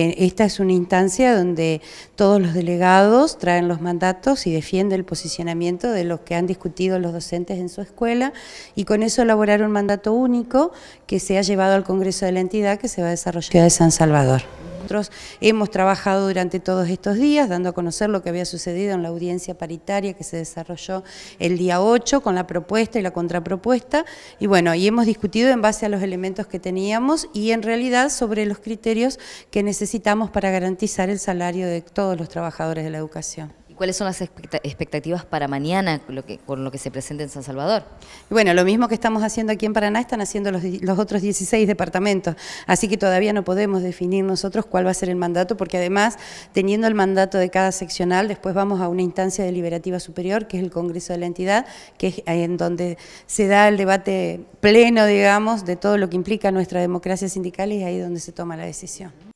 Eh, esta es una instancia donde todos los delegados traen los mandatos y defienden el posicionamiento de los que han discutido los docentes en su escuela y con eso elaborar un mandato único que se ha llevado al Congreso de la entidad que se va a desarrollar en San Salvador nosotros hemos trabajado durante todos estos días, dando a conocer lo que había sucedido en la audiencia paritaria que se desarrolló el día 8 con la propuesta y la contrapropuesta. Y bueno, y hemos discutido en base a los elementos que teníamos y en realidad sobre los criterios que necesitamos para garantizar el salario de todos los trabajadores de la educación cuáles son las expectativas para mañana con lo que, lo que se presenta en San Salvador? Bueno, lo mismo que estamos haciendo aquí en Paraná, están haciendo los, los otros 16 departamentos, así que todavía no podemos definir nosotros cuál va a ser el mandato, porque además, teniendo el mandato de cada seccional, después vamos a una instancia deliberativa superior, que es el Congreso de la entidad, que es en donde se da el debate pleno, digamos, de todo lo que implica nuestra democracia sindical y es ahí donde se toma la decisión.